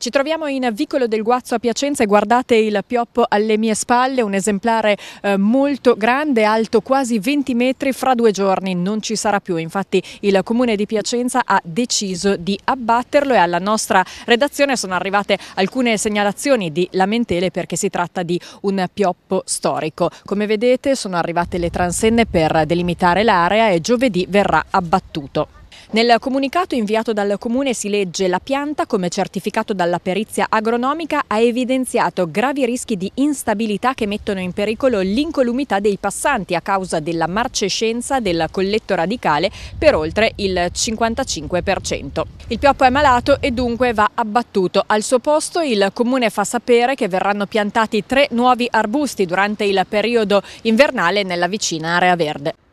Ci troviamo in Vicolo del Guazzo a Piacenza e guardate il pioppo alle mie spalle, un esemplare eh, molto grande, alto quasi 20 metri, fra due giorni non ci sarà più, infatti il comune di Piacenza ha deciso di abbatterlo e alla nostra redazione sono arrivate alcune segnalazioni di lamentele perché si tratta di un pioppo storico. Come vedete sono arrivate le transenne per delimitare l'area e giovedì verrà abbattuto. Nel comunicato inviato dal Comune si legge la pianta, come certificato dalla perizia agronomica, ha evidenziato gravi rischi di instabilità che mettono in pericolo l'incolumità dei passanti a causa della marcescenza del colletto radicale per oltre il 55%. Il pioppo è malato e dunque va abbattuto. Al suo posto il Comune fa sapere che verranno piantati tre nuovi arbusti durante il periodo invernale nella vicina area verde.